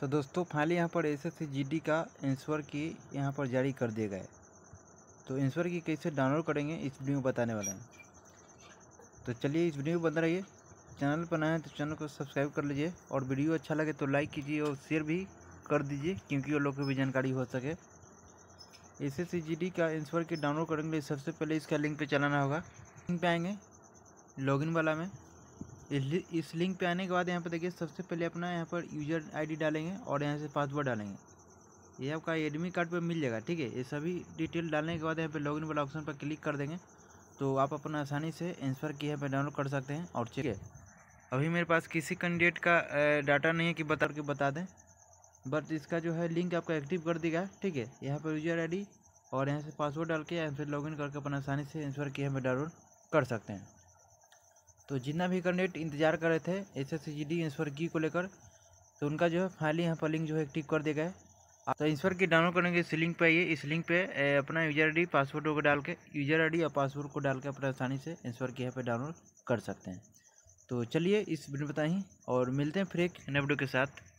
तो दोस्तों फाइनली यहाँ पर एस एस का इंश्योर की यहाँ पर जारी कर दिया गया है तो इंश्योर की कैसे डाउनलोड करेंगे इस वीडियो में बताने वाले हैं तो चलिए इस वीडियो में बंद रहिए चैनल पर नए हैं तो चैनल को सब्सक्राइब कर लीजिए और वीडियो अच्छा लगे तो लाइक कीजिए और शेयर भी कर दीजिए क्योंकि वो लोग को भी जानकारी हो सके एस एस का इंश्योर की डाउनलोड करने के लिए सबसे पहले इसका लिंक पर चलाना होगा लिंक पर आएँगे लॉगिन वाला में इस लिंक पे आने के बाद यहाँ पर देखिए सबसे पहले अपना यहाँ पर यूजर आईडी डालेंगे और यहाँ से पासवर्ड डालेंगे ये आपका एडमिट कार्ड पर मिल जाएगा ठीक है ये सभी डिटेल डालने के बाद यहाँ पर लॉगिन वाला ऑप्शन पर क्लिक कर देंगे तो आप अपना आसानी से एंसफ़र की यहाँ पर डाउनलोड कर सकते हैं और ठीक है अभी मेरे पास किसी कैंडिडेट का डाटा नहीं है कि बता के बता दें बट इसका जो है लिंक आपका एक्टिव कर देगा ठीक है यहाँ पर यूजर आई और यहाँ से पासवर्ड डाल के या फिर लॉगिन करके अपना आसानी से एंसर की यहाँ पर डाउनलोड कर सकते हैं तो जितना भी कैंडिडेट इंतजार कर रहे थे एस एस जी डी की को लेकर तो उनका जो है फाइनली यहाँ पर लिंक जो है एक्टिव कर दिया गया है तो इंस्वर की डाउनलोड करने के इस लिंक पर आइए इस लिंक पे अपना यूजर आईडी पासवर्ड को डाल के यूजर आईडी या पासवर्ड को डाल के अपना आसानी से इंस्वर की यहाँ पे डाउनलोड कर सकते हैं तो चलिए इस वीडियो बताएँ और मिलते हैं फिर एक नए वीडियो के साथ